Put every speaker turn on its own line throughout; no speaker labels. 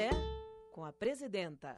Café com a Presidenta.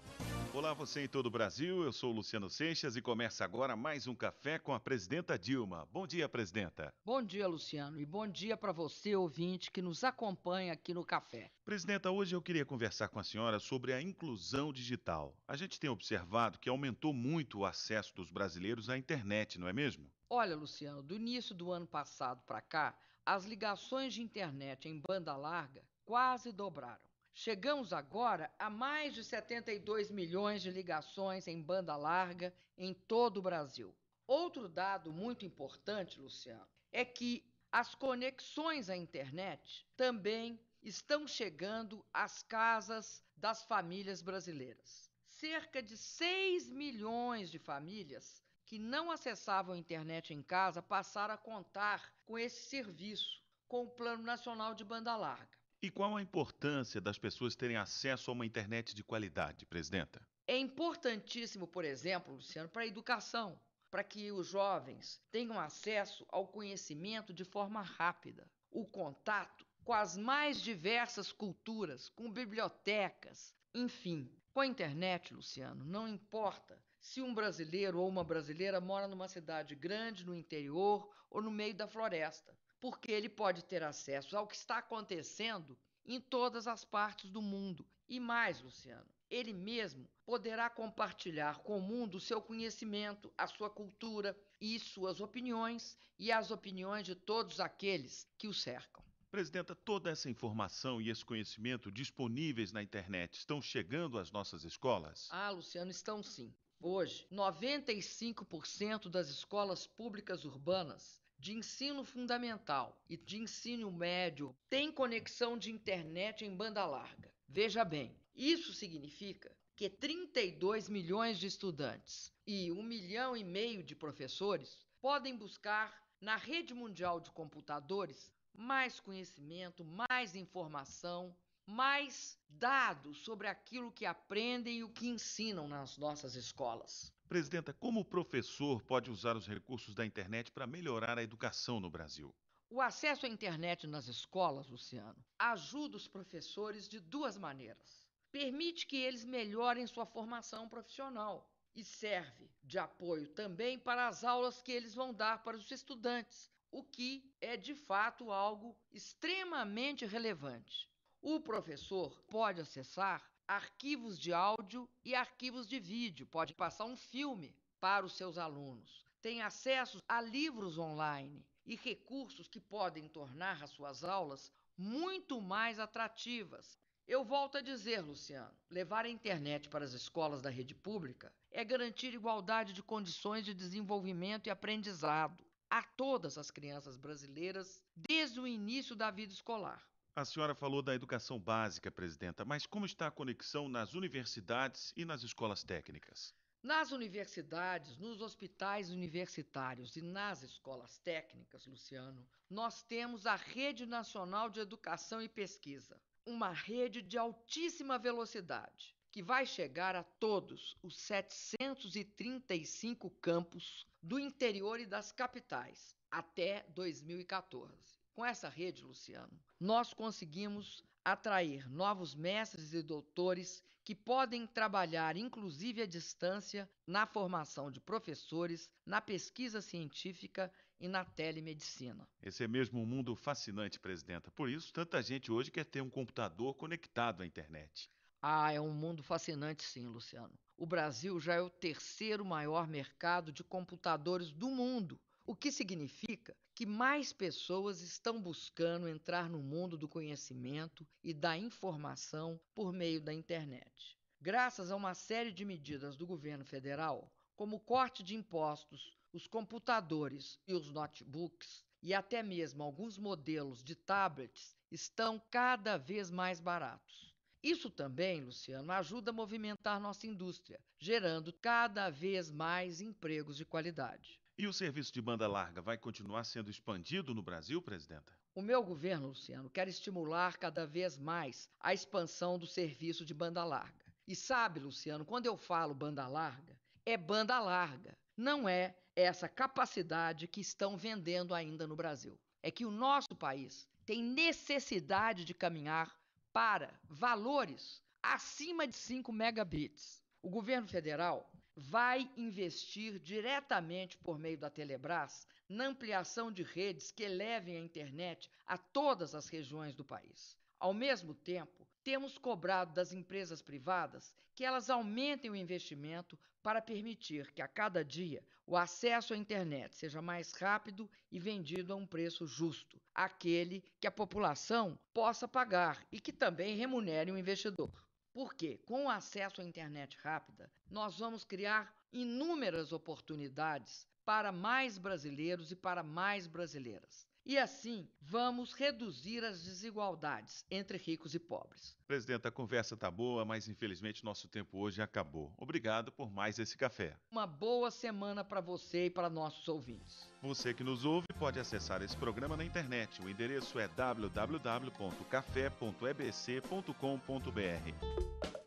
Olá, você em todo o Brasil. Eu sou Luciano Seixas e começa agora mais um café com a presidenta Dilma. Bom dia, presidenta.
Bom dia, Luciano, e bom dia para você, ouvinte, que nos acompanha aqui no café.
Presidenta, hoje eu queria conversar com a senhora sobre a inclusão digital. A gente tem observado que aumentou muito o acesso dos brasileiros à internet, não é mesmo?
Olha, Luciano, do início do ano passado para cá, as ligações de internet em banda larga quase dobraram. Chegamos agora a mais de 72 milhões de ligações em banda larga em todo o Brasil. Outro dado muito importante, Luciano, é que as conexões à internet também estão chegando às casas das famílias brasileiras. Cerca de 6 milhões de famílias que não acessavam a internet em casa passaram a contar com esse serviço, com o Plano Nacional de Banda Larga.
E qual a importância das pessoas terem acesso a uma internet de qualidade, presidenta?
É importantíssimo, por exemplo, Luciano, para a educação, para que os jovens tenham acesso ao conhecimento de forma rápida. O contato com as mais diversas culturas, com bibliotecas, enfim. Com a internet, Luciano, não importa se um brasileiro ou uma brasileira mora numa cidade grande, no interior ou no meio da floresta porque ele pode ter acesso ao que está acontecendo em todas as partes do mundo. E mais, Luciano, ele mesmo poderá compartilhar com o mundo seu conhecimento, a sua cultura e suas opiniões e as opiniões de todos aqueles que o cercam.
Presidenta, toda essa informação e esse conhecimento disponíveis na internet estão chegando às nossas escolas?
Ah, Luciano, estão sim. Hoje, 95% das escolas públicas urbanas de ensino fundamental e de ensino médio têm conexão de internet em banda larga. Veja bem, isso significa que 32 milhões de estudantes e 1 milhão e meio de professores podem buscar na rede mundial de computadores mais conhecimento, mais informação, mais dados sobre aquilo que aprendem e o que ensinam nas nossas escolas.
Presidenta, como o professor pode usar os recursos da internet para melhorar a educação no Brasil?
O acesso à internet nas escolas, Luciano, ajuda os professores de duas maneiras. Permite que eles melhorem sua formação profissional e serve de apoio também para as aulas que eles vão dar para os estudantes, o que é de fato algo extremamente relevante. O professor pode acessar arquivos de áudio e arquivos de vídeo. Pode passar um filme para os seus alunos. Tem acesso a livros online e recursos que podem tornar as suas aulas muito mais atrativas. Eu volto a dizer, Luciano, levar a internet para as escolas da rede pública é garantir igualdade de condições de desenvolvimento e aprendizado a todas as crianças brasileiras desde o início da vida escolar.
A senhora falou da educação básica, presidenta, mas como está a conexão nas universidades e nas escolas técnicas?
Nas universidades, nos hospitais universitários e nas escolas técnicas, Luciano, nós temos a Rede Nacional de Educação e Pesquisa, uma rede de altíssima velocidade que vai chegar a todos os 735 campos do interior e das capitais até 2014. Com essa rede, Luciano, nós conseguimos atrair novos mestres e doutores que podem trabalhar, inclusive à distância, na formação de professores, na pesquisa científica e na telemedicina.
Esse é mesmo um mundo fascinante, presidenta. Por isso, tanta gente hoje quer ter um computador conectado à internet.
Ah, é um mundo fascinante, sim, Luciano. O Brasil já é o terceiro maior mercado de computadores do mundo o que significa que mais pessoas estão buscando entrar no mundo do conhecimento e da informação por meio da internet. Graças a uma série de medidas do governo federal, como o corte de impostos, os computadores e os notebooks, e até mesmo alguns modelos de tablets, estão cada vez mais baratos. Isso também, Luciano, ajuda a movimentar nossa indústria, gerando cada vez mais empregos de qualidade.
E o serviço de banda larga vai continuar sendo expandido no Brasil, presidenta?
O meu governo, Luciano, quer estimular cada vez mais a expansão do serviço de banda larga. E sabe, Luciano, quando eu falo banda larga, é banda larga, não é essa capacidade que estão vendendo ainda no Brasil. É que o nosso país tem necessidade de caminhar para valores acima de 5 megabits. O governo federal vai investir diretamente por meio da Telebrás na ampliação de redes que levem a internet a todas as regiões do país. Ao mesmo tempo, temos cobrado das empresas privadas que elas aumentem o investimento para permitir que a cada dia o acesso à internet seja mais rápido e vendido a um preço justo, aquele que a população possa pagar e que também remunere o investidor. Porque com o acesso à internet rápida, nós vamos criar inúmeras oportunidades para mais brasileiros e para mais brasileiras. E assim, vamos reduzir as desigualdades entre ricos e pobres.
Presidente, a conversa está boa, mas infelizmente nosso tempo hoje acabou. Obrigado por mais esse café.
Uma boa semana para você e para nossos ouvintes.
Você que nos ouve pode acessar esse programa na internet. O endereço é www.café.ebc.com.br.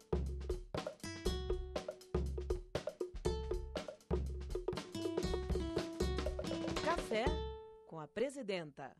presidenta.